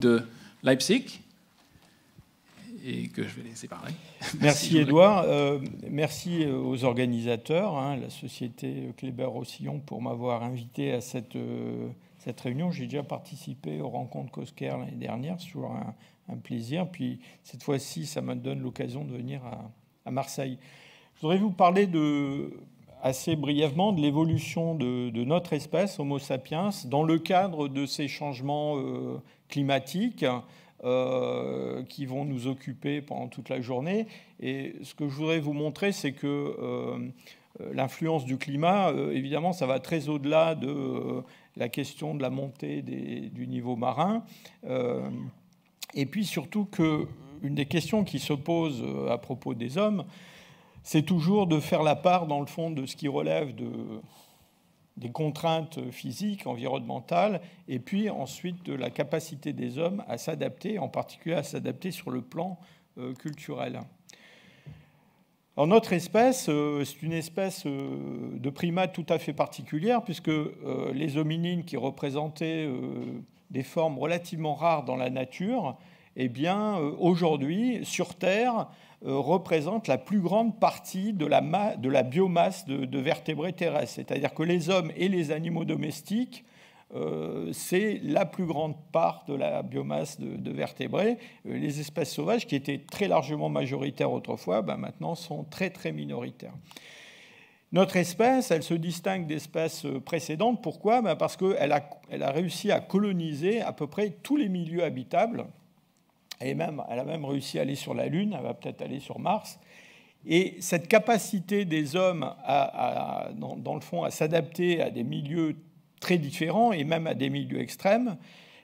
de Leipzig. Et que je vais laisser parler. Merci Edouard. Euh, merci aux organisateurs, hein, la société Kleber-Rossillon, pour m'avoir invité à cette, euh, cette réunion. J'ai déjà participé aux rencontres Cosquer l'année dernière, sur un, un, plaisir. Puis cette fois-ci, ça me donne l'occasion de venir à Marseille. Je voudrais vous parler de assez brièvement de l'évolution de, notre espèce, Homo sapiens, dans le cadre de ces changements euh, climatiques euh, qui vont nous occuper pendant toute la journée. Et ce que je voudrais vous montrer, c'est que euh, l'influence du climat, évidemment, ça va très au-delà de la question de la montée du niveau marin. et puis surtout que une des questions qui se posent à propos des hommes, c'est toujours de faire la part, dans le fond, de ce qui relève de, des contraintes physiques, environnementales, et puis ensuite de la capacité des hommes à s'adapter, en particulier à s'adapter sur le plan euh, culturel. En notre espèce, euh, c'est une espèce euh, de primate tout à fait particulière, puisque les hominines qui représentaient des formes relativement rares dans la nature eh bien, euh, aujourd'hui, sur Terre, euh, représente la plus grande partie de la, biomasse de, vertébrés terrestres. C'est-à-dire que les hommes et les animaux domestiques, euh, c'est la plus grande part de la biomasse de, vertébrés. Les espèces sauvages, qui étaient très largement majoritaires autrefois, ben, maintenant sont très très minoritaires. Notre espèce, elle se distingue d'espèces précédentes. Pourquoi ben, Parce qu'elle a réussi à coloniser à peu près tous les milieux habitables elle, elle a même réussi à aller sur la Lune, elle va peut-être aller sur Mars. Et cette capacité des hommes, à, dans, le fond, à s'adapter à des milieux très différents et même à des milieux extrêmes,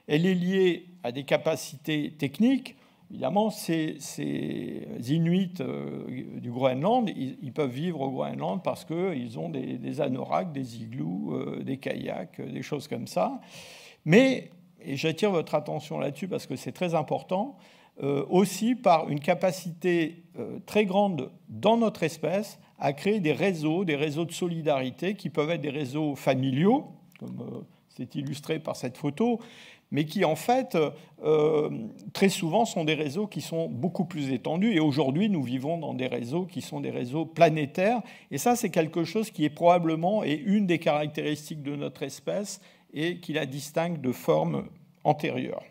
elle est liée à des capacités techniques. Évidemment, ces, ces Inuits euh, du Groenland, ils, peuvent vivre au Groenland parce qu'ils ont des, des anoraks, des igloos, euh, des kayaks, euh, des choses comme ça. Mais et j'attire votre attention là-dessus parce que c'est très important, euh, aussi par une capacité euh, très grande dans notre espèce à créer des réseaux, des réseaux de solidarité qui peuvent être des réseaux familiaux, comme euh, c'est illustré par cette photo, mais qui en fait très souvent sont des réseaux qui sont beaucoup plus étendus. Et aujourd'hui, nous vivons dans des réseaux qui sont des réseaux planétaires. Et ça, c'est quelque chose qui est probablement et une des caractéristiques de notre espèce et qui la distingue de formes antérieures.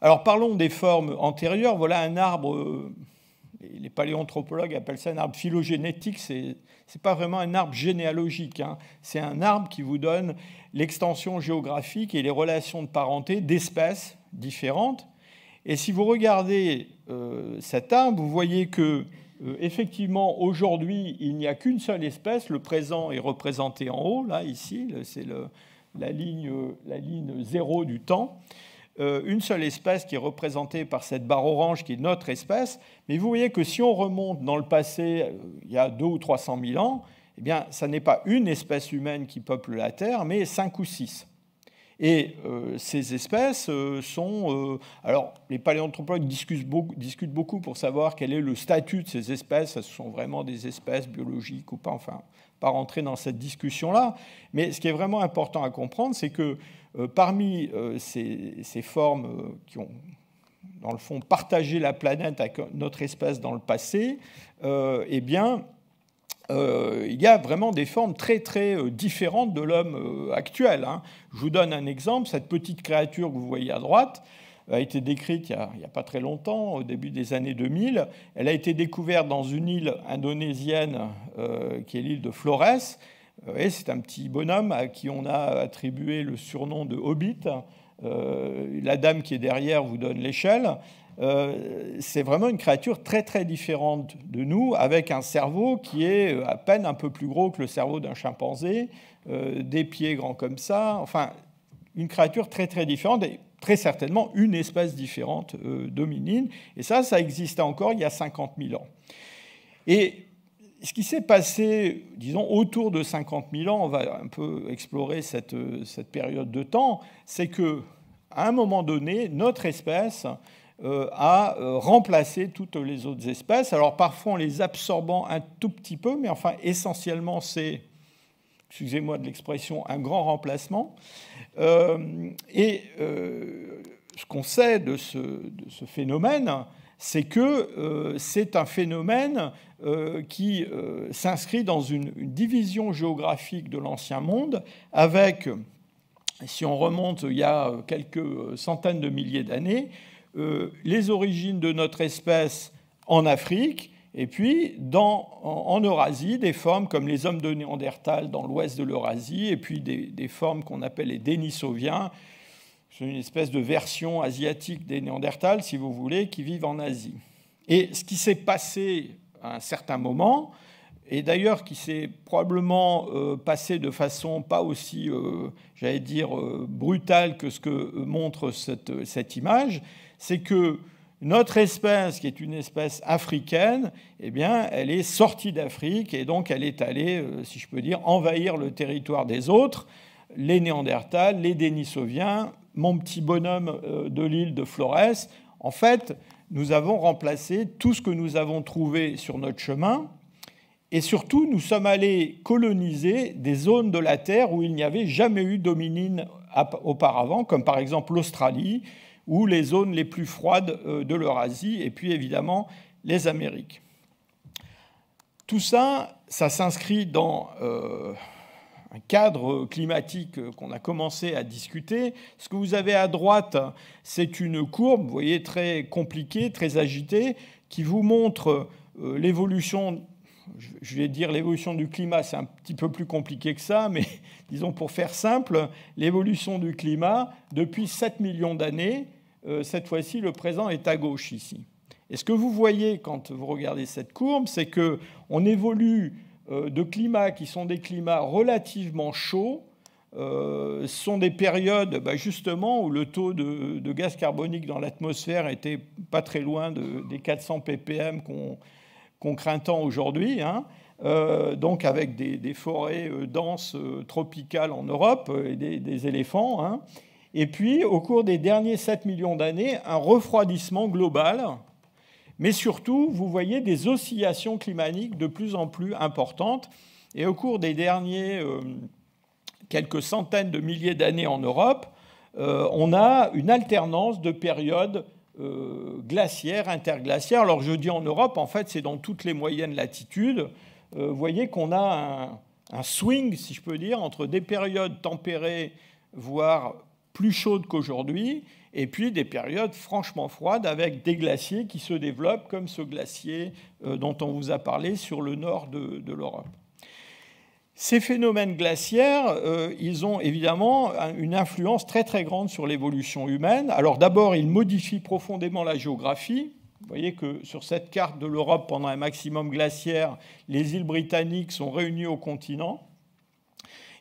Alors parlons des formes antérieures. Voilà un arbre, euh, les paléanthropologues appellent ça un arbre phylogénétique, ce n'est pas vraiment un arbre généalogique, hein. c'est un arbre qui vous donne l'extension géographique et les relations de parenté d'espèces différentes. Et si vous regardez euh, cet arbre, vous voyez que euh, effectivement aujourd'hui il n'y a qu'une seule espèce. Le présent est représenté en haut, là ici, c'est le, la ligne, zéro du temps, euh, une seule espèce qui est représentée par cette barre orange qui est notre espèce. Mais vous voyez que si on remonte dans le passé, euh, il y a 2 ou 300 000 ans, eh bien, ça n'est pas une espèce humaine qui peuple la Terre, mais cinq ou six. Et euh, ces espèces euh, sont... Euh, alors, les paléontropologues discutent beaucoup, discutent beaucoup, pour savoir quel est le statut de ces espèces. Ce sont vraiment des espèces biologiques ou pas. Enfin, pas rentrer dans cette discussion-là. Mais ce qui est vraiment important à comprendre, c'est que parmi ces, ces, formes qui ont dans le fond, partagé la planète avec notre espèce dans le passé, eh bien, euh, il y a vraiment des formes très très euh, différentes de l'homme euh, actuel. Hein. Je vous donne un exemple. Cette petite créature que vous voyez à droite a été décrite il n'y a, pas très longtemps, au début des années 2000. Elle a été découverte dans une île indonésienne qui est l'île de Flores. Et c'est un petit bonhomme à qui on a attribué le surnom de Hobbit. la dame qui est derrière vous donne l'échelle. Euh, c'est vraiment une créature très très différente de nous, avec un cerveau qui est euh, à peine un peu plus gros que le cerveau d'un chimpanzé, euh, des pieds grands comme ça, enfin une créature très très différente et très certainement une espèce différente euh, d'hominine. Et ça, ça existait encore il y a 50 000 ans. Et ce qui s'est passé, disons, autour de 50 000 ans, on va un peu explorer cette, cette période de temps, c'est que à un moment donné, notre espèce euh, à euh, remplacer toutes les autres espèces. Alors parfois en les absorbant un tout petit peu, mais enfin essentiellement c'est, excusez-moi de l'expression, un grand remplacement. Euh, et ce qu'on sait de ce, phénomène, c'est que c'est un phénomène qui s'inscrit dans une, division géographique de l'Ancien Monde avec, si on remonte il y a quelques centaines de milliers d'années, euh, les origines de notre espèce en Afrique, et puis en, Eurasie, des formes comme les hommes de Néandertal dans l'ouest de l'Eurasie, et puis des, formes qu'on appelle les Denisoviens, c'est une espèce de version asiatique des Néandertals, si vous voulez, qui vivent en Asie. Et ce qui s'est passé à un certain moment, et d'ailleurs qui s'est probablement euh, passé de façon pas aussi, euh, j'allais dire, euh, brutale que ce que montre cette, cette image, c'est que notre espèce, qui est une espèce africaine, eh bien, elle est sortie d'Afrique et donc elle est allée, si je peux dire, envahir le territoire des autres, les Néandertals, les Denisoviens, mon petit bonhomme de l'île de Flores. En fait, nous avons remplacé tout ce que nous avons trouvé sur notre chemin, et surtout, nous sommes allés coloniser des zones de la Terre où il n'y avait jamais eu d'hominines auparavant, comme par exemple l'Australie, ou les zones les plus froides euh, de l'Eurasie, et puis évidemment les Amériques. Tout ça, ça s'inscrit dans euh, un cadre climatique qu'on a commencé à discuter. Ce que vous avez à droite, c'est une courbe, vous voyez, très compliquée, très agitée, qui vous montre euh, l'évolution je vais dire l'évolution du climat, c'est un petit peu plus compliqué que ça, mais disons pour faire simple, l'évolution du climat, depuis 7 millions d'années, euh, cette fois-ci, le présent est à gauche ici. Et ce que vous voyez quand vous regardez cette courbe, c'est que on évolue euh, de climats qui sont des climats relativement chauds. Ce euh, sont des périodes bah, justement où le taux de, gaz carbonique dans l'atmosphère était pas très loin des 400 ppm qu'on qu'on craint tant aujourd'hui, hein, euh, donc avec des, forêts euh, denses euh, tropicales en Europe et des, éléphants. Hein. Et puis, au cours des derniers 7 millions d'années, un refroidissement global, mais surtout, vous voyez des oscillations climatiques de plus en plus importantes. Et au cours des derniers quelques centaines de milliers d'années en Europe, on a une alternance de périodes euh, glaciaire, interglaciaire. Alors je dis en Europe, en fait, c'est dans toutes les moyennes latitudes. Euh, vous voyez qu'on a un, swing, si je peux dire, entre des périodes tempérées, voire plus chaudes qu'aujourd'hui, et puis des périodes franchement froides avec des glaciers qui se développent, comme ce glacier euh, dont on vous a parlé sur le nord de l'Europe. Ces phénomènes glaciaires, euh, ils ont évidemment une influence très très grande sur l'évolution humaine. Alors d'abord, ils modifient profondément la géographie. Vous voyez que sur cette carte de l'Europe, pendant un maximum glaciaire, les îles britanniques sont réunies au continent.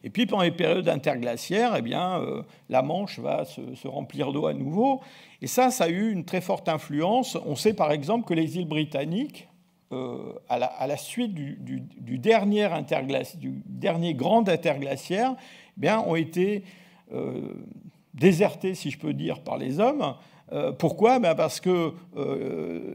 Et puis pendant les périodes interglaciaires, eh bien, euh, la Manche va se remplir d'eau à nouveau. Et ça, ça a eu une très forte influence. On sait par exemple que les îles britanniques, euh, à, la, suite du, dernier grand interglaciaire, eh bien, ont été euh, désertés, si je peux dire, par les hommes. Euh, pourquoi ben Parce que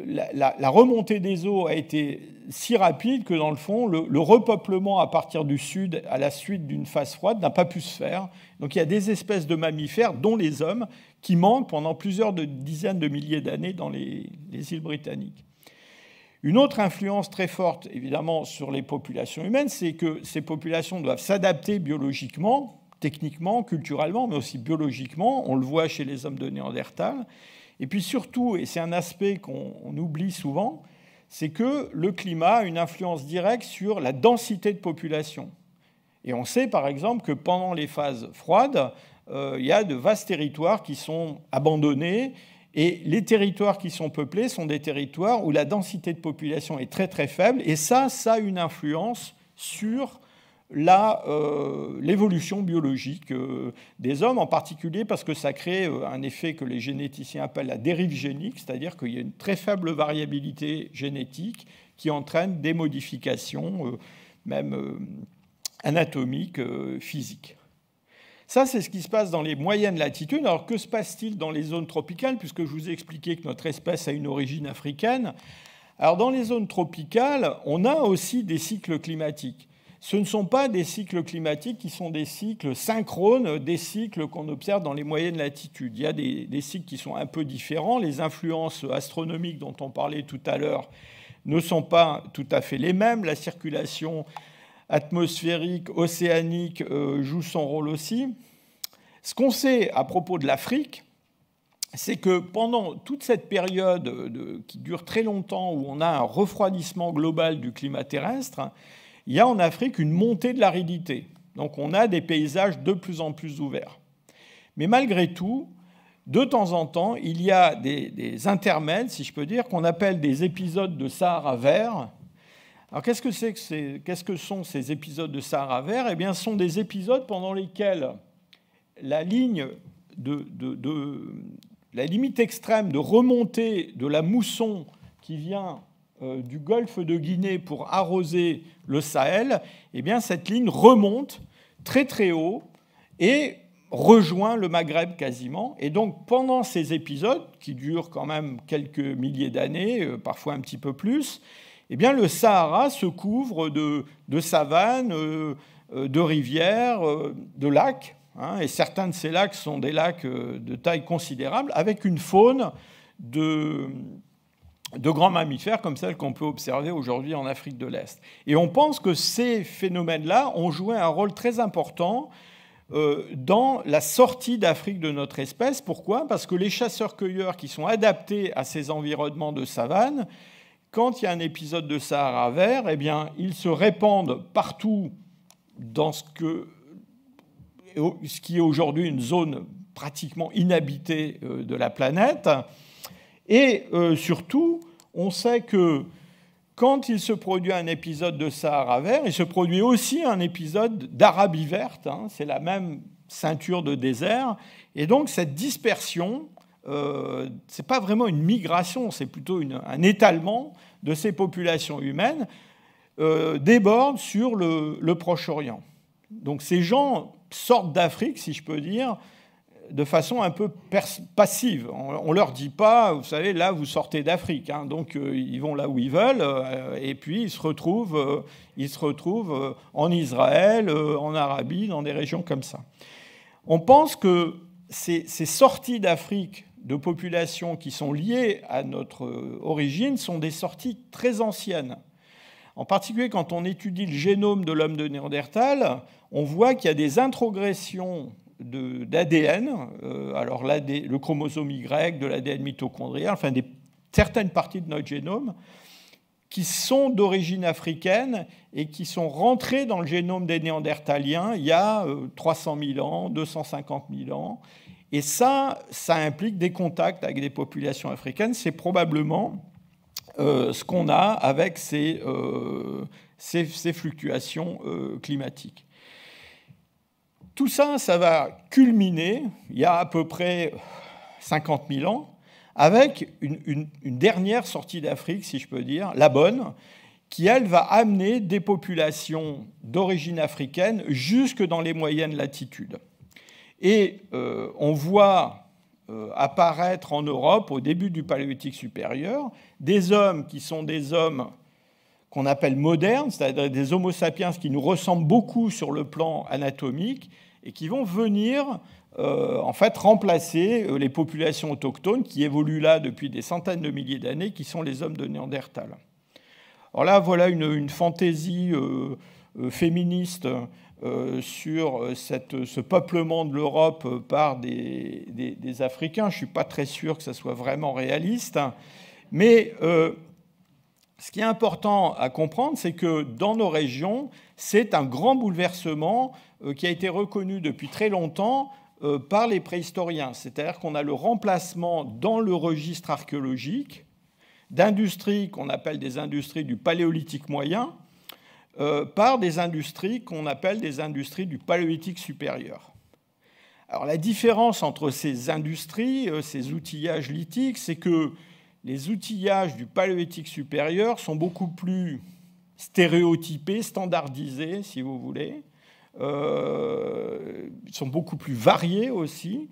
la, remontée des eaux a été si rapide que, dans le fond, le, repeuplement à partir du sud, à la suite d'une phase froide, n'a pas pu se faire. Donc il y a des espèces de mammifères, dont les hommes, qui manquent pendant plusieurs dizaines de milliers d'années dans les îles britanniques. Une autre influence très forte, évidemment, sur les populations humaines, c'est que ces populations doivent s'adapter biologiquement, techniquement, culturellement, mais aussi biologiquement. On le voit chez les hommes de Néandertal. Et puis surtout, et c'est un aspect qu'on oublie souvent, c'est que le climat a une influence directe sur la densité de population. Et on sait par exemple que pendant les phases froides, euh, il y a de vastes territoires qui sont abandonnés, et les territoires qui sont peuplés sont des territoires où la densité de population est très très faible, et ça, ça a une influence sur euh, l'évolution biologique euh, des hommes, en particulier parce que ça crée euh, un effet que les généticiens appellent la dérive génique, c'est-à-dire qu'il y a une très faible variabilité génétique qui entraîne des modifications, même anatomiques, physiques. Ça, c'est ce qui se passe dans les moyennes latitudes. Alors, que se passe-t-il dans les zones tropicales, puisque je vous ai expliqué que notre espèce a une origine africaine Alors, dans les zones tropicales, on a aussi des cycles climatiques. Ce ne sont pas des cycles climatiques qui sont des cycles synchrones, des cycles qu'on observe dans les moyennes latitudes. Il y a des, cycles qui sont un peu différents. Les influences astronomiques dont on parlait tout à l'heure ne sont pas tout à fait les mêmes. La circulation atmosphérique, océanique euh, joue son rôle aussi. Ce qu'on sait à propos de l'Afrique, c'est que pendant toute cette période qui dure très longtemps, où on a un refroidissement global du climat terrestre, il y a en Afrique une montée de l'aridité. Donc on a des paysages de plus en plus ouverts. Mais malgré tout, de temps en temps, il y a des, des intermèdes, si je peux dire, qu'on appelle des épisodes de Sahara vert, alors qu'est-ce que, sont ces épisodes de Sahara vert Eh bien, ce sont des épisodes pendant lesquels la ligne la limite extrême de remontée de la mousson qui vient euh, du golfe de Guinée pour arroser le Sahel, eh bien, cette ligne remonte très très haut et rejoint le Maghreb quasiment. Et donc pendant ces épisodes, qui durent quand même quelques milliers d'années, euh, parfois un petit peu plus, eh bien, le Sahara se couvre de, de savanes, euh, euh, de rivières, euh, de lacs, hein, et certains de ces lacs sont des lacs de taille considérable, avec une faune de, grands mammifères comme celle qu'on peut observer aujourd'hui en Afrique de l'Est. Et on pense que ces phénomènes-là ont joué un rôle très important dans la sortie d'Afrique de notre espèce. Pourquoi Parce que les chasseurs-cueilleurs qui sont adaptés à ces environnements de savane, quand il y a un épisode de Sahara vert, eh bien, ils se répandent partout dans ce, que, ce qui est aujourd'hui une zone pratiquement inhabitée euh, de la planète. Et euh, surtout, on sait que quand il se produit un épisode de Sahara vert, il se produit aussi un épisode d'Arabie verte. Hein. c'est la même ceinture de désert. Et donc cette dispersion ce euh, c'est pas vraiment une migration, c'est plutôt un étalement de ces populations humaines, euh, déborde sur le, Proche-Orient. Donc ces gens sortent d'Afrique, si je peux dire, de façon un peu passive. On ne leur dit pas, vous savez, là, vous sortez d'Afrique. Hein. donc, euh, ils vont là où ils veulent. Euh, et puis, ils se retrouvent, ils se retrouvent en Israël, en Arabie, dans des régions comme ça. On pense que ces sorties d'Afrique de populations qui sont liées à notre origine sont des sorties très anciennes. En particulier, quand on étudie le génome de l'homme de Néandertal, on voit qu'il y a des introgressions d'ADN, euh, alors le chromosome Y, de l'ADN mitochondrial, enfin des, certaines parties de notre génome, qui sont d'origine africaine et qui sont rentrées dans le génome des Néandertaliens il y a 300 euh, 000 ans, 250 000 ans, et ça, ça implique des contacts avec des populations africaines. C'est probablement euh, ce qu'on a avec ces, euh, fluctuations euh, climatiques. Tout ça, ça va culminer, il y a à peu près 50 000 ans, avec une dernière sortie d'Afrique, si je peux dire, la bonne, qui, elle, va amener des populations d'origine africaine jusque dans les moyennes latitudes. Et euh, on voit euh, apparaître en Europe, au début du paléolithique supérieur, des hommes qui sont des hommes qu'on appelle modernes, c'est-à-dire des homo sapiens qui nous ressemblent beaucoup sur le plan anatomique et qui vont venir euh, en fait remplacer les populations autochtones qui évoluent là depuis des centaines de milliers d'années, qui sont les hommes de Néandertal. Alors là, voilà une, fantaisie féministe euh, sur euh, ce peuplement de l'Europe par des, Africains. Je ne suis pas très sûr que ça soit vraiment réaliste. Mais euh, ce qui est important à comprendre, c'est que dans nos régions, c'est un grand bouleversement qui a été reconnu depuis très longtemps par les préhistoriens. C'est-à-dire qu'on a le remplacement dans le registre archéologique d'industries qu'on appelle des industries du paléolithique moyen, euh, par des industries qu'on appelle des industries du paléolithique supérieur. Alors la différence entre ces industries, euh, ces outillages lithiques, c'est que les outillages du paléolithique supérieur sont beaucoup plus stéréotypés, standardisés, si vous voulez, euh, sont beaucoup plus variés aussi,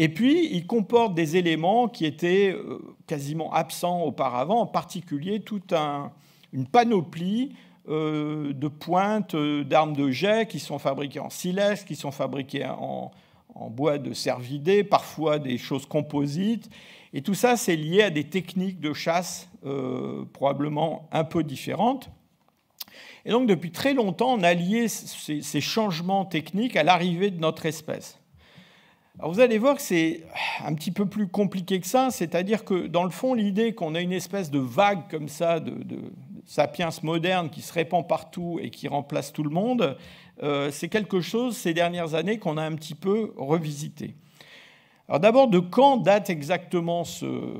et puis, ils comportent des éléments qui étaient euh, quasiment absents auparavant, en particulier toute un, une panoplie euh, de pointes, euh, d'armes de jet qui sont fabriquées en silex, qui sont fabriquées en, bois de cervidé, parfois des choses composites. Et tout ça, c'est lié à des techniques de chasse euh, probablement un peu différentes. Et donc, depuis très longtemps, on a lié ces, changements techniques à l'arrivée de notre espèce. Alors, vous allez voir que c'est un petit peu plus compliqué que ça, c'est-à-dire que, dans le fond, l'idée qu'on a une espèce de vague comme ça, de, de sapiens moderne qui se répand partout et qui remplace tout le monde, euh, c'est quelque chose ces dernières années qu'on a un petit peu revisité. Alors d'abord, de quand date exactement ce,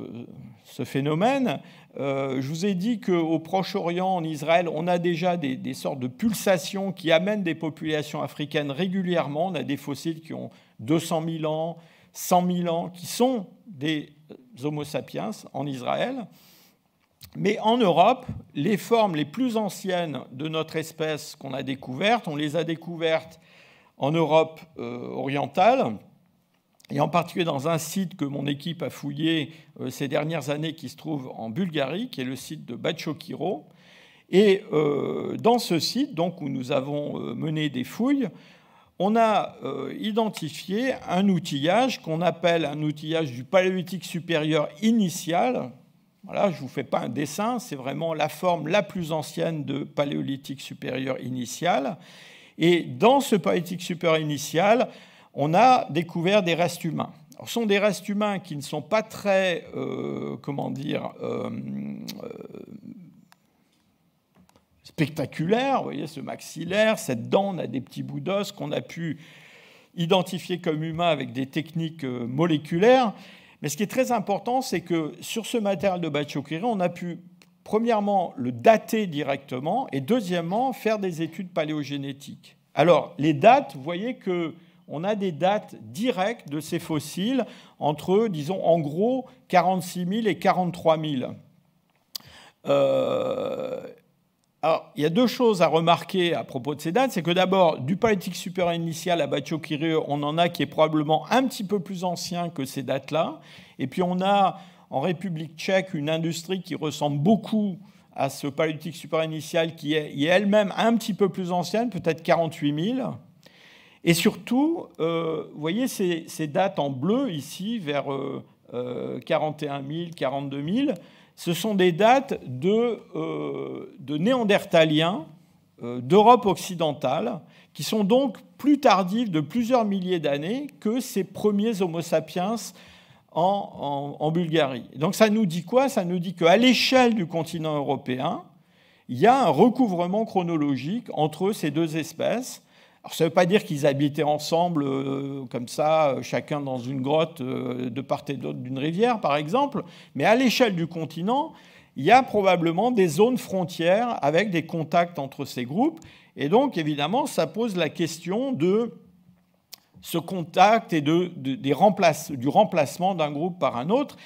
phénomène euh, Je vous ai dit qu'au Proche-Orient, en Israël, on a déjà des, des, sortes de pulsations qui amènent des populations africaines régulièrement. On a des fossiles qui ont 200 000 ans, 100 000 ans, qui sont des Homo sapiens en Israël. Mais en Europe, les formes les plus anciennes de notre espèce qu'on a découvertes, on les a découvertes en Europe euh, orientale, et en particulier dans un site que mon équipe a fouillé euh, ces dernières années qui se trouve en Bulgarie, qui est le site de Bachokiro. Et euh, dans ce site, donc, où nous avons mené des fouilles, on a identifié un outillage qu'on appelle un outillage du paléolithique supérieur initial, je ne vous fais pas un dessin, c'est vraiment la forme la plus ancienne de paléolithique supérieur initial. Et dans ce paléolithique supérieur initial, on a découvert des restes humains. ce sont des restes humains qui ne sont pas très, euh, comment dire, euh, euh, spectaculaires. Vous voyez ce maxillaire, cette dent, on a des petits bouts d'os qu'on a pu identifier comme humains avec des techniques moléculaires. Mais ce qui est très important, c'est que sur ce matériel de Bachokiri, on a pu, premièrement, le dater directement et, deuxièmement, faire des études paléogénétiques. Alors, les dates, vous voyez que on a des dates directes de ces fossiles entre, disons, en gros, 46 000 et 43 000. Alors, il y a deux choses à remarquer à propos de ces dates. C'est que d'abord, du politique supérieur initial à Baccio on en a qui est probablement un petit peu plus ancien que ces dates-là. Et puis, on a en République tchèque une industrie qui ressemble beaucoup à ce paléolithique supérieur initial qui est, elle-même un petit peu plus ancienne, peut-être 48 000. Et surtout, euh, vous voyez ces, dates en bleu ici, vers euh, 41 000, 42 000. Ce sont des dates de, euh, néandertaliens euh, d'Europe occidentale, qui sont donc plus tardives de plusieurs milliers d'années que ces premiers Homo sapiens en, Bulgarie. Donc ça nous dit quoi Ça nous dit qu'à l'échelle du continent européen, il y a un recouvrement chronologique entre ces deux espèces alors, ça ne veut pas dire qu'ils habitaient ensemble, euh, comme ça, euh, chacun dans une grotte euh, de part et d'autre d'une rivière, par exemple, mais à l'échelle du continent, il y a probablement des zones frontières avec des contacts entre ces groupes. Et donc, évidemment, ça pose la question de ce contact et de, des remplace, du remplacement d'un groupe par un autre.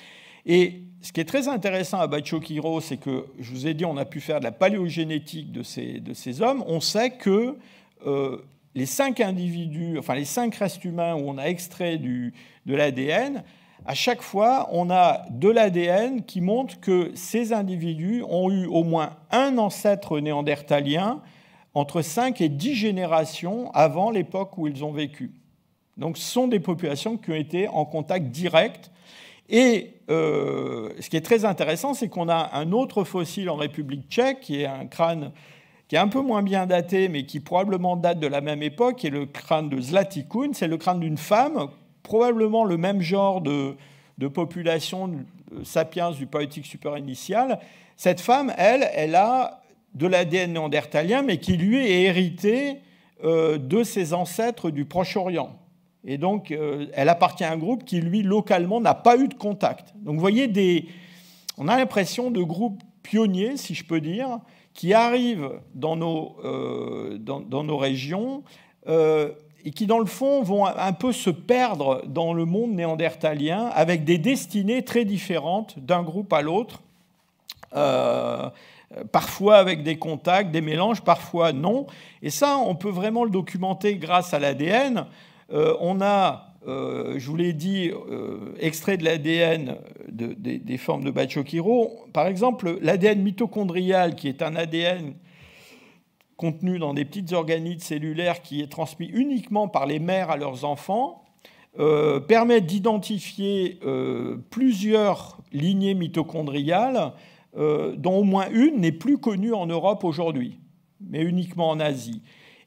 Et ce qui est très intéressant à Bachokiro, c'est que, je vous ai dit, on a pu faire de la paléogénétique de ces, de ces hommes. On sait que les cinq individus, enfin les cinq restes humains où on a extrait du, de l'ADN, à chaque fois, on a de l'ADN qui montre que ces individus ont eu au moins un ancêtre néandertalien entre 5 et 10 générations avant l'époque où ils ont vécu. Donc ce sont des populations qui ont été en contact direct. Et euh, ce qui est très intéressant, c'est qu'on a un autre fossile en République tchèque, qui est un crâne qui est un peu moins bien daté, mais qui probablement date de la même époque, est le crâne de Zlatikoun. C'est le crâne d'une femme, probablement le même genre de, population euh, sapiens du paléolithique initial. Cette femme, elle, elle a de l'ADN néandertalien, mais qui lui est hérité euh, de ses ancêtres du Proche-Orient. Et donc, euh, elle appartient à un groupe qui, lui, localement, n'a pas eu de contact. Donc, vous voyez, on a l'impression de groupes pionniers, si je peux dire, qui arrivent dans nos, euh, dans, nos régions euh, et qui, dans le fond, vont un peu se perdre dans le monde néandertalien avec des destinées très différentes d'un groupe à l'autre, euh, parfois avec des contacts, des mélanges, parfois non. Et ça, on peut vraiment le documenter grâce à l'ADN. on a euh, je vous l'ai dit, euh, extrait de l'ADN des formes de Bachokiro. Par exemple, l'ADN mitochondrial, qui est un ADN contenu dans des petites organites cellulaires qui est transmis uniquement par les mères à leurs enfants, euh, permet d'identifier plusieurs lignées mitochondriales, dont au moins une n'est plus connue en Europe aujourd'hui, mais uniquement en Asie.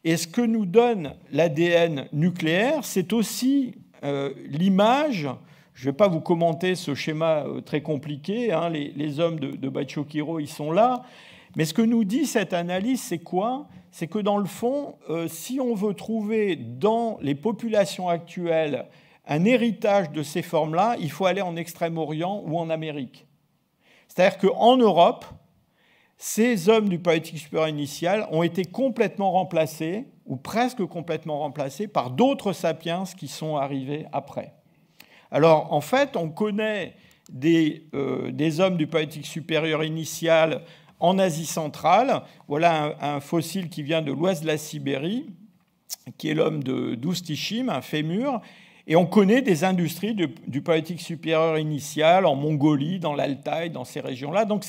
Et ce que nous donne l'ADN nucléaire, c'est aussi euh, l'image, je ne vais pas vous commenter ce schéma euh, très compliqué, hein. les, hommes de, de Bachokiro, ils sont là, mais ce que nous dit cette analyse, c'est quoi C'est que dans le fond, euh, si on veut trouver dans les populations actuelles un héritage de ces formes-là, il faut aller en Extrême-Orient ou en Amérique. C'est-à-dire qu'en Europe, ces hommes du poétique supérieur initial ont été complètement remplacés, ou presque complètement remplacés, par d'autres sapiens qui sont arrivés après. Alors, en fait, on connaît des, euh, hommes du poétique supérieur initial en Asie centrale. Voilà un, fossile qui vient de l'ouest de la Sibérie, qui est l'homme de d'Oustichim, un fémur, et on connaît des industries du, du paléolithique supérieur initial en Mongolie, dans l'Altaï, dans ces régions-là. Donc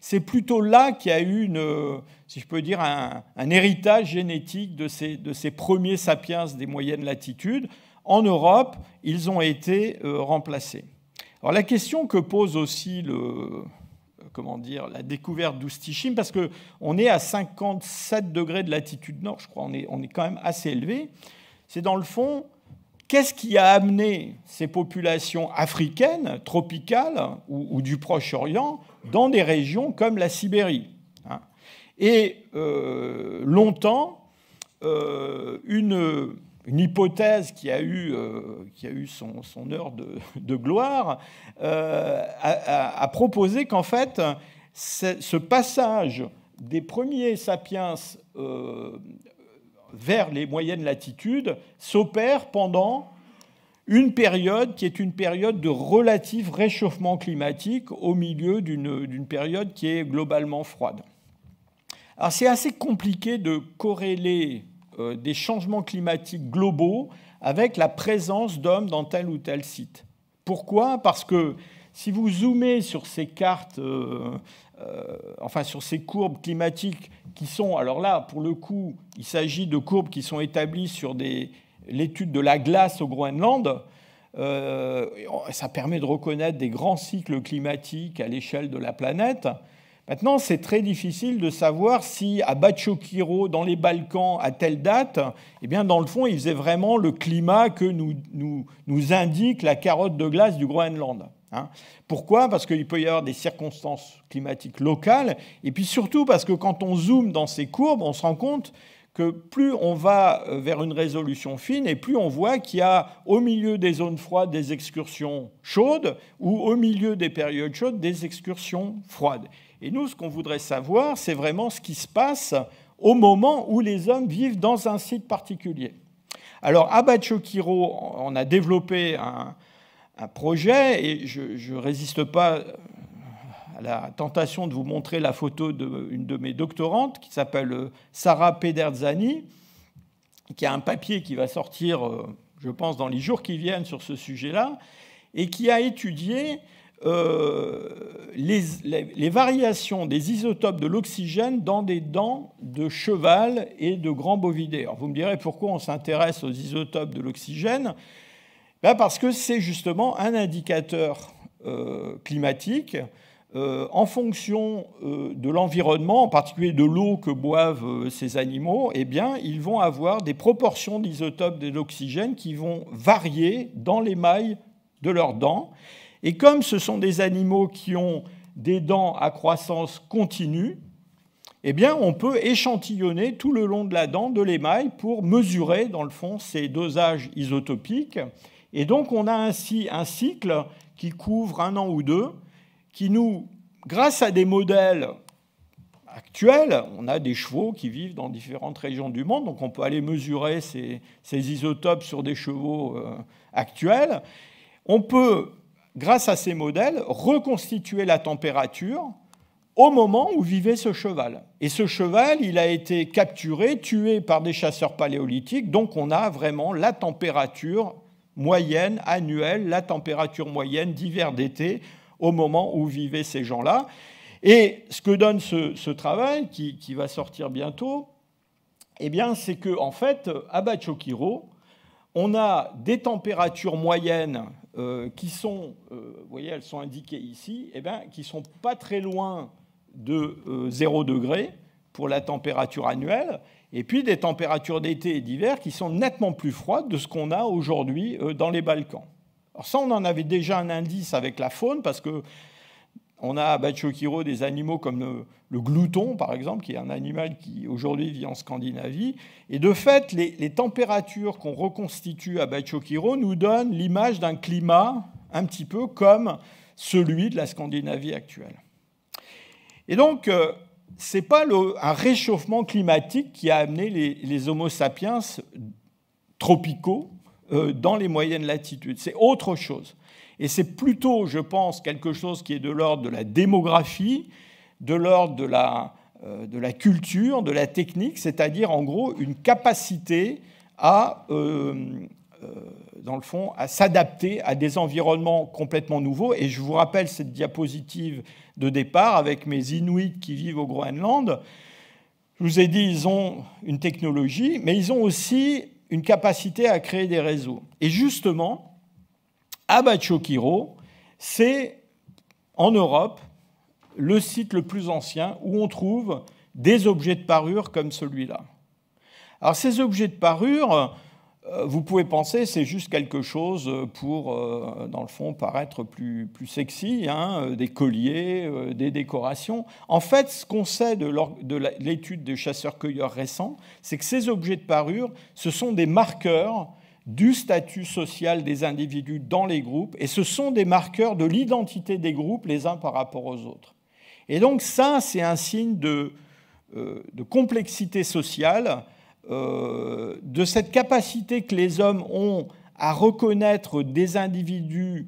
c'est plutôt là qu'il y a eu, une, si je peux dire, un, héritage génétique de ces, de ces, premiers sapiens des moyennes latitudes. En Europe, ils ont été euh, remplacés. Alors la question que pose aussi le, comment dire, la découverte d'Oustichim, parce qu'on est à 57 degrés de latitude nord, je crois, on est, on est quand même assez élevé, c'est dans le fond Qu'est-ce qui a amené ces populations africaines, tropicales ou, du Proche-Orient dans des régions comme la Sibérie hein Et euh, longtemps, euh, une, hypothèse qui a eu, euh, qui a eu son, heure de, gloire a, proposé qu'en fait, ce passage des premiers sapiens euh, vers les moyennes latitudes s'opère pendant une période qui est une période de relatif réchauffement climatique au milieu d'une période qui est globalement froide. Alors c'est assez compliqué de corréler euh, des changements climatiques globaux avec la présence d'hommes dans tel ou tel site. Pourquoi Parce que si vous zoomez sur ces cartes, euh, euh, enfin sur ces courbes climatiques qui sont, alors là, pour le coup, il s'agit de courbes qui sont établies sur l'étude de la glace au Groenland. Euh, ça permet de reconnaître des grands cycles climatiques à l'échelle de la planète. Maintenant, c'est très difficile de savoir si à Bachokiro, dans les Balkans, à telle date, eh bien, dans le fond, il faisait vraiment le climat que nous indique la carotte de glace du Groenland. Hein. Pourquoi Parce qu'il peut y avoir des circonstances climatiques locales, et puis surtout parce que quand on zoome dans ces courbes, on se rend compte que plus on va euh, vers une résolution fine, et plus on voit qu'il y a au milieu des zones froides des excursions chaudes, ou au milieu des périodes chaudes des excursions froides. Et nous, ce qu'on voudrait savoir, c'est vraiment ce qui se passe au moment où les hommes vivent dans un site particulier. Alors, à Kiro, on a développé un, un projet, et je ne résiste pas à la tentation de vous montrer la photo d'une de, mes doctorantes qui s'appelle euh, Sarah Pederzani, qui a un papier qui va sortir, euh, je pense, dans les jours qui viennent sur ce sujet-là, et qui a étudié euh, les, variations des isotopes de l'oxygène dans des dents de cheval et de grands bovidés. Alors vous me direz pourquoi on s'intéresse aux isotopes de l'oxygène ben Parce que c'est justement un indicateur euh, climatique euh, en fonction euh, de l'environnement, en particulier de l'eau que boivent ces animaux, eh bien, ils vont avoir des proportions d'isotopes de l'oxygène qui vont varier dans l'émail de leurs dents. Et comme ce sont des animaux qui ont des dents à croissance continue, eh bien, on peut échantillonner tout le long de la dent de l'émail pour mesurer, dans le fond, ces dosages isotopiques et donc on a ainsi un cycle qui couvre un an ou deux, qui nous, grâce à des modèles actuels, on a des chevaux qui vivent dans différentes régions du monde, donc on peut aller mesurer ces, isotopes sur des chevaux euh, actuels. On peut, grâce à ces modèles, reconstituer la température au moment où vivait ce cheval. Et ce cheval, il a été capturé, tué par des chasseurs paléolithiques, donc on a vraiment la température moyenne annuelle, la température moyenne d'hiver d'été au moment où vivaient ces gens-là. Et ce que donne ce, travail, qui, va sortir bientôt, eh bien, c'est que en fait, à Bachokiro, on a des températures moyennes euh, qui sont, euh, vous voyez, elles sont indiquées ici, eh bien, qui sont pas très loin de 0 euh, degré pour la température annuelle, et puis des températures d'été et d'hiver qui sont nettement plus froides de ce qu'on a aujourd'hui euh, dans les Balkans. Alors ça, on en avait déjà un indice avec la faune, parce que on a à Bachokiro des animaux comme le, glouton, par exemple, qui est un animal qui aujourd'hui vit en Scandinavie. Et de fait, les, températures qu'on reconstitue à Bachokiro nous donnent l'image d'un climat un petit peu comme celui de la Scandinavie actuelle. Et donc, euh, c'est n'est pas le, un réchauffement climatique qui a amené les, Homo sapiens tropicaux euh, dans les moyennes latitudes. C'est autre chose. Et c'est plutôt, je pense, quelque chose qui est de l'ordre de la démographie, de l'ordre de la, euh, de la culture, de la technique, c'est-à-dire en gros une capacité à euh, euh, dans le fond, à s'adapter à des environnements complètement nouveaux. Et je vous rappelle cette diapositive de départ avec mes Inuits qui vivent au Groenland. Je vous ai dit, ils ont une technologie, mais ils ont aussi une capacité à créer des réseaux. Et justement, à Kiro, c'est en Europe le site le plus ancien où on trouve des objets de parure comme celui-là. Alors ces objets de parure, euh, vous pouvez penser c'est juste quelque chose euh, pour, euh, dans le fond, paraître plus, sexy, hein, des colliers, des décorations. En fait, ce qu'on sait de l'étude des chasseurs-cueilleurs récents, c'est que ces objets de parure, ce sont des marqueurs du statut social des individus dans les groupes, et ce sont des marqueurs de l'identité des groupes les uns par rapport aux autres. Et donc ça, c'est un signe de complexité sociale euh, de cette capacité que les hommes ont à reconnaître des individus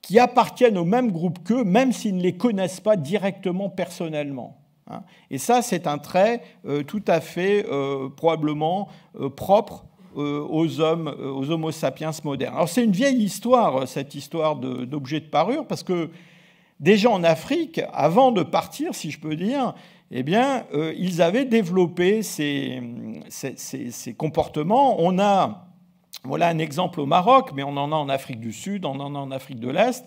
qui appartiennent au même groupe qu'eux, même s'ils ne les connaissent pas directement personnellement. Hein. Et ça, c'est un trait euh, tout à fait euh, probablement propre aux hommes, aux Homo sapiens modernes. Alors c'est une vieille histoire, cette histoire d'objets de, parure, parce que déjà en Afrique, avant de partir, si je peux dire, eh bien, euh, ils avaient développé ces, comportements. On a, voilà un exemple au Maroc, mais on en a en Afrique du Sud, on en a en Afrique de l'Est.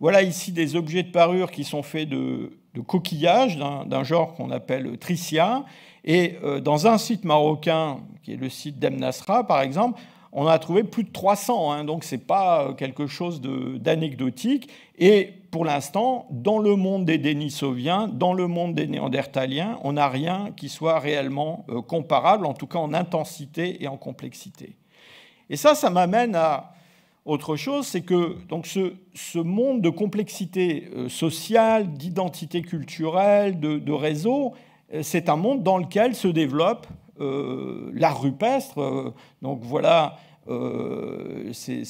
Voilà ici des objets de parure qui sont faits de, coquillages d'un genre qu'on appelle tricia. Et euh, dans un site marocain, qui est le site d'Emnasra, par exemple, on a trouvé plus de 300, hein, donc c'est pas euh, quelque chose d'anecdotique. Et pour l'instant, dans le monde des Denisoviens, dans le monde des Néandertaliens, on n'a rien qui soit réellement euh, comparable, en tout cas en intensité et en complexité. Et ça, ça m'amène à autre chose, c'est que donc ce, monde de complexité euh, sociale, d'identité culturelle, de, de réseau, c'est un monde dans lequel se développent euh, l'art rupestre. Euh, donc voilà euh, ces,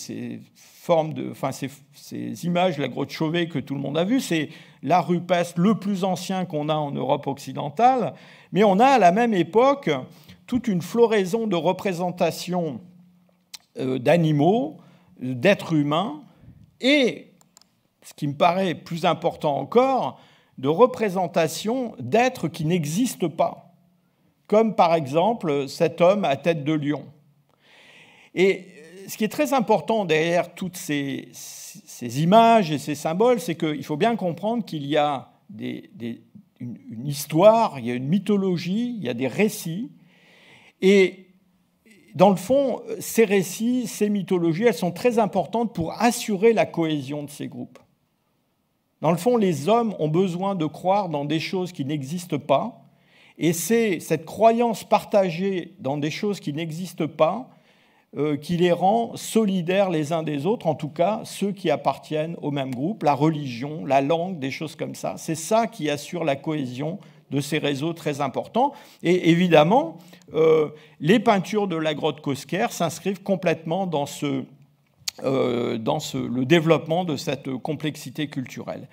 formes de, ces, images la grotte Chauvet que tout le monde a vu, c'est l'art rupestre le plus ancien qu'on a en Europe occidentale, mais on a à la même époque toute une floraison de représentations d'animaux, d'êtres humains, et ce qui me paraît plus important encore, de représentations d'êtres qui n'existent pas comme par exemple cet homme à tête de lion. Et ce qui est très important derrière toutes ces, images et ces symboles, c'est qu'il faut bien comprendre qu'il y a une histoire, il y a une mythologie, il y a des récits. Et dans le fond, ces récits, ces mythologies, elles sont très importantes pour assurer la cohésion de ces groupes. Dans le fond, les hommes ont besoin de croire dans des choses qui n'existent pas et c'est cette croyance partagée dans des choses qui n'existent pas euh, qui les rend solidaires les uns des autres, en tout cas ceux qui appartiennent au même groupe, la religion, la langue, des choses comme ça. C'est ça qui assure la cohésion de ces réseaux très importants. Et évidemment, euh, les peintures de la grotte Cosquer s'inscrivent complètement dans ce, euh, dans le développement de cette complexité culturelle.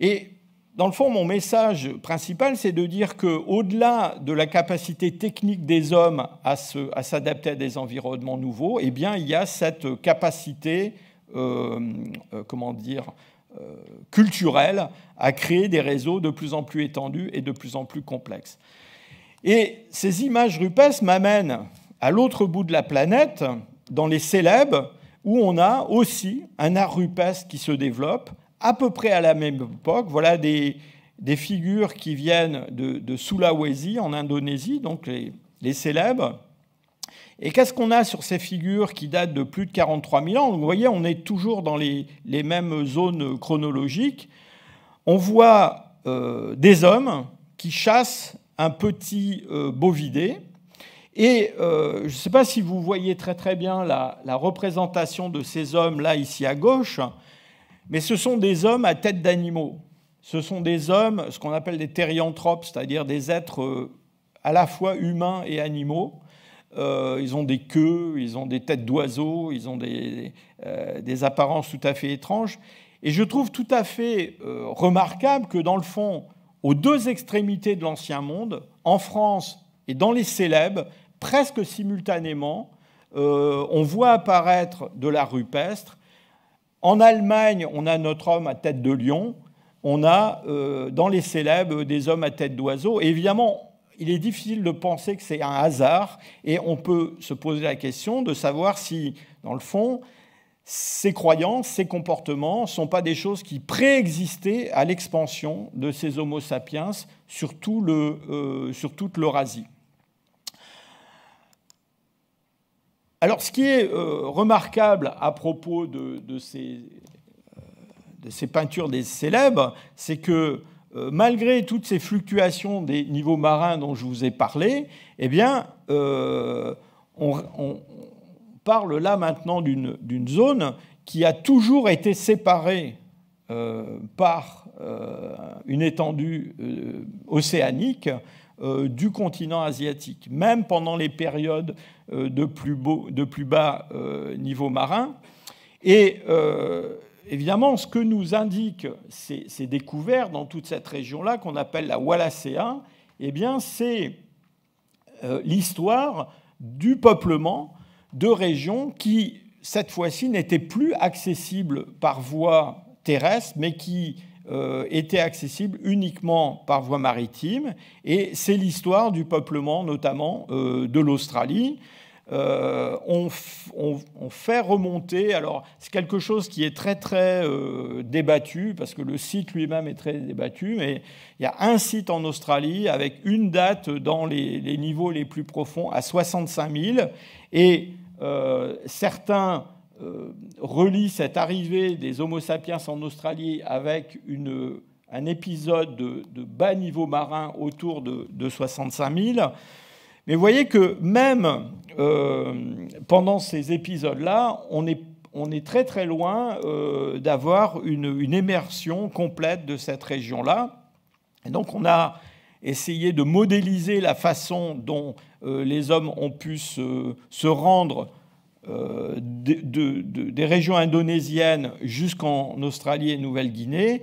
Et dans le fond, mon message principal, c'est de dire qu'au-delà de la capacité technique des hommes à s'adapter à, des environnements nouveaux, eh bien, il y a cette capacité, euh, euh, comment dire, euh, culturelle à créer des réseaux de plus en plus étendus et de plus en plus complexes. Et ces images rupestres m'amènent à l'autre bout de la planète, dans les célèbres, où on a aussi un art rupestre qui se développe à peu près à la même époque. Voilà des, figures qui viennent de, Sulawesi, en Indonésie, donc les, célèbres. Et qu'est-ce qu'on a sur ces figures qui datent de plus de 43 000 ans Vous voyez, on est toujours dans les, mêmes zones chronologiques. On voit euh, des hommes qui chassent un petit euh, bovidé. Et euh, je ne sais pas si vous voyez très très bien la représentation de ces hommes là ici à gauche. Mais ce sont des hommes à tête d'animaux. Ce sont des hommes, ce qu'on appelle des thérianthropes, c'est-à-dire des êtres euh, à la fois humains et animaux. Euh, ils ont des queues, ils ont des têtes d'oiseaux, ils ont des, euh, apparences tout à fait étranges. Et je trouve tout à fait remarquable que, dans le fond, aux deux extrémités de l'Ancien Monde, en France et dans les célèbres, presque simultanément, on voit apparaître de la rupestre en Allemagne, on a notre homme à tête de lion, on a euh, dans les célèbres des hommes à tête d'oiseau. Évidemment, il est difficile de penser que c'est un hasard, et on peut se poser la question de savoir si, dans le fond, ces croyances, ces comportements ne sont pas des choses qui préexistaient à l'expansion de ces Homo sapiens sur euh, toute l'Eurasie. Alors, ce qui est euh, remarquable à propos euh, de, ces, peintures des célèbres, c'est que euh, malgré toutes ces fluctuations des niveaux marins dont je vous ai parlé, eh bien, on, parle là maintenant d'une zone qui a toujours été séparée par une étendue océanique euh, du continent asiatique, même pendant les périodes euh, de plus, bas euh, niveau marin. Et évidemment, ce que nous indiquent ces, découvertes dans toute cette région-là, qu'on appelle la Wallacea, eh bien, c'est l'histoire du peuplement de régions qui, cette fois-ci, n'étaient plus accessibles par voie terrestre, mais qui euh, était accessible uniquement par voie maritime. Et c'est l'histoire du peuplement, notamment euh, de l'Australie. Euh, on, fait remonter, alors c'est quelque chose qui est très très débattu, parce que le site lui-même est très débattu, mais il y a un site en Australie avec une date dans les, les niveaux les plus profonds à 65 000, et certains euh, relie cette arrivée des Homo sapiens en Australie avec un épisode de, bas niveau marin autour de, 65 000. Mais vous voyez que même euh, pendant ces épisodes-là, on est, très très loin euh, d'avoir une, une, immersion complète de cette région-là. Et donc on a essayé de modéliser la façon dont les hommes ont pu se rendre euh, des régions indonésiennes jusqu'en Australie et Nouvelle-Guinée,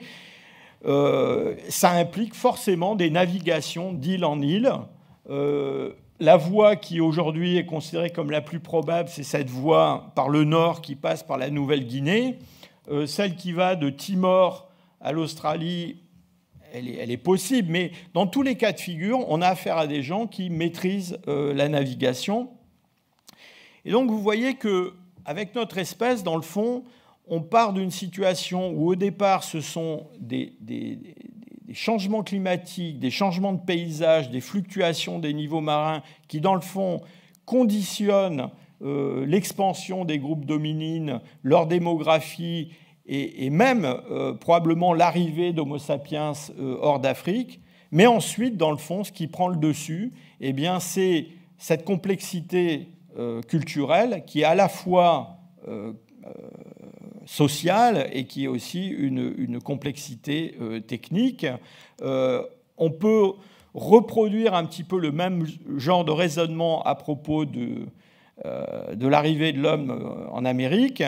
euh, ça implique forcément des navigations d'île en île. Euh, la voie qui aujourd'hui est considérée comme la plus probable, c'est cette voie par le nord qui passe par la Nouvelle-Guinée. celle qui va de Timor à l'Australie elle est, possible, mais dans tous les cas de figure, on a affaire à des gens qui maîtrisent la navigation. Et donc vous voyez que avec notre espèce, dans le fond, on part d'une situation où au départ ce sont des, changements climatiques, des changements de paysage, des fluctuations des niveaux marins qui dans le fond conditionnent euh, l'expansion des groupes dominines, leur démographie et, même euh, probablement l'arrivée d'Homo sapiens euh, hors d'Afrique. Mais ensuite, dans le fond, ce qui prend le dessus, eh bien, c'est cette complexité euh, culturelle qui est à la fois euh, euh, sociale et qui est aussi une, une complexité technique. on peut reproduire un petit peu le même genre de raisonnement à propos de, de l'arrivée de l'homme en Amérique.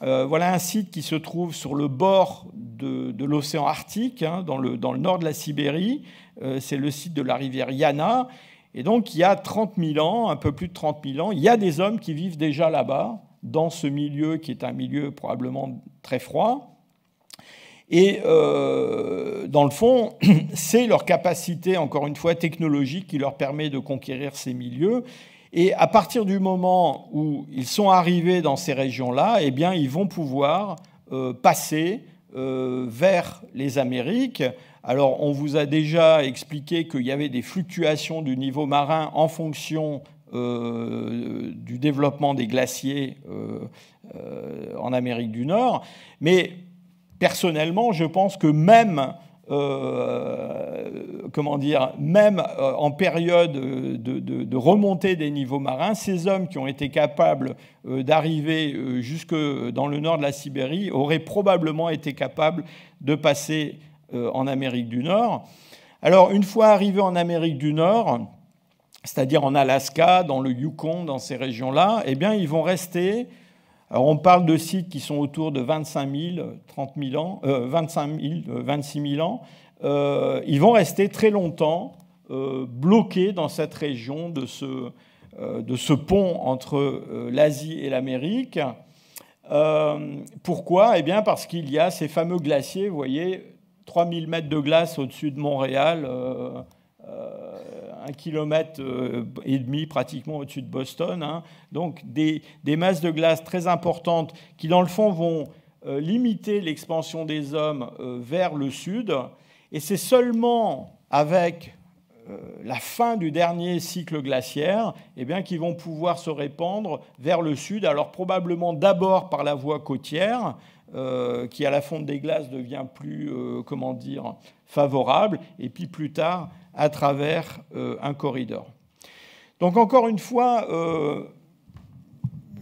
voilà un site qui se trouve sur le bord de, de l'océan Arctique, hein, dans, le, dans, le, nord de la Sibérie. c'est le site de la rivière Yana. Et donc, il y a 30 000 ans, un peu plus de 30 000 ans, il y a des hommes qui vivent déjà là-bas, dans ce milieu qui est un milieu probablement très froid. Et euh, dans le fond, c'est leur capacité, encore une fois, technologique qui leur permet de conquérir ces milieux. Et à partir du moment où ils sont arrivés dans ces régions-là, eh bien, ils vont pouvoir euh, passer euh, vers les Amériques. Alors on vous a déjà expliqué qu'il y avait des fluctuations du niveau marin en fonction euh, du développement des glaciers euh, en Amérique du Nord. Mais personnellement, je pense que même euh, comment dire, même euh, en période de, de, remontée des niveaux marins, ces hommes qui ont été capables euh, d'arriver jusque dans le nord de la Sibérie auraient probablement été capables de passer en Amérique du Nord. Alors, une fois arrivés en Amérique du Nord, c'est-à-dire en Alaska, dans le Yukon, dans ces régions-là, eh bien, ils vont rester alors on parle de sites qui sont autour de 25 000, 30 000 ans, 25 000, 26 000 ans. Euh, ils vont rester très longtemps euh, bloqués dans cette région de ce, euh, pont entre l'Asie et l'Amérique. pourquoi Eh bien parce qu'il y a ces fameux glaciers, vous voyez, 3000 mètres de glace au-dessus de Montréal un kilomètre euh, et demi pratiquement au-dessus de Boston. Hein. Donc des, masses de glace très importantes qui, dans le fond, vont euh, limiter l'expansion des hommes euh, vers le sud. Et c'est seulement avec la fin du dernier cycle glaciaire, eh bien, qui vont pouvoir se répandre vers le sud. Alors probablement d'abord par la voie côtière, qui à la fonte des glaces devient plus, comment dire, favorable, et puis plus tard à travers euh, un corridor. Donc encore une fois, euh,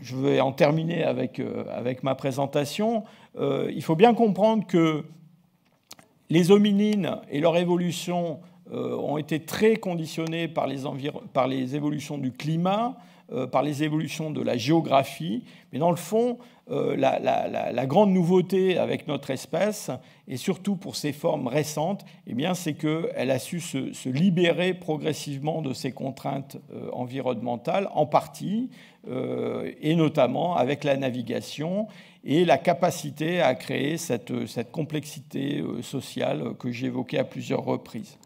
je vais en terminer avec, euh, ma présentation. il faut bien comprendre que les hominines et leur évolution ont été très conditionnées par les, par les évolutions du climat, euh, par les évolutions de la géographie. Mais dans le fond, euh, la, grande nouveauté avec notre espèce, et surtout pour ses formes récentes, eh bien, c'est qu'elle a su se, libérer progressivement de ses contraintes euh, environnementales, en partie, et notamment avec la navigation et la capacité à créer cette, cette complexité sociale que j'évoquais à plusieurs reprises.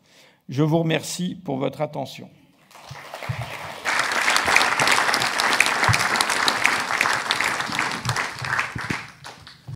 Je vous remercie pour votre attention.